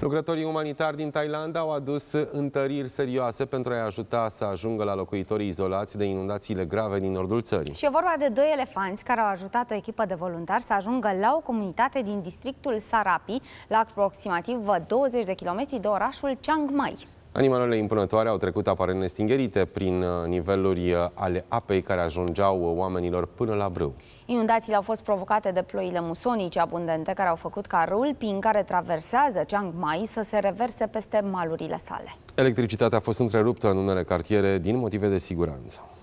Lucrătorii umanitari din Thailanda au adus întăriri serioase pentru a-i ajuta să ajungă la locuitorii izolați de inundațiile grave din nordul țării. Și e vorba de doi elefanți care au ajutat o echipă de voluntari să ajungă la o comunitate din districtul Sarapi, la aproximativ 20 de kilometri de orașul Chiang Mai. Animalele impunătoare au trecut aparent nestingerite prin uh, niveluri uh, ale apei care ajungeau uh, oamenilor până la brâu. Inundațiile au fost provocate de ploile musonice abundente care au făcut ca râul prin care traversează Chiang Mai să se reverse peste malurile sale. Electricitatea a fost întreruptă în unele cartiere din motive de siguranță.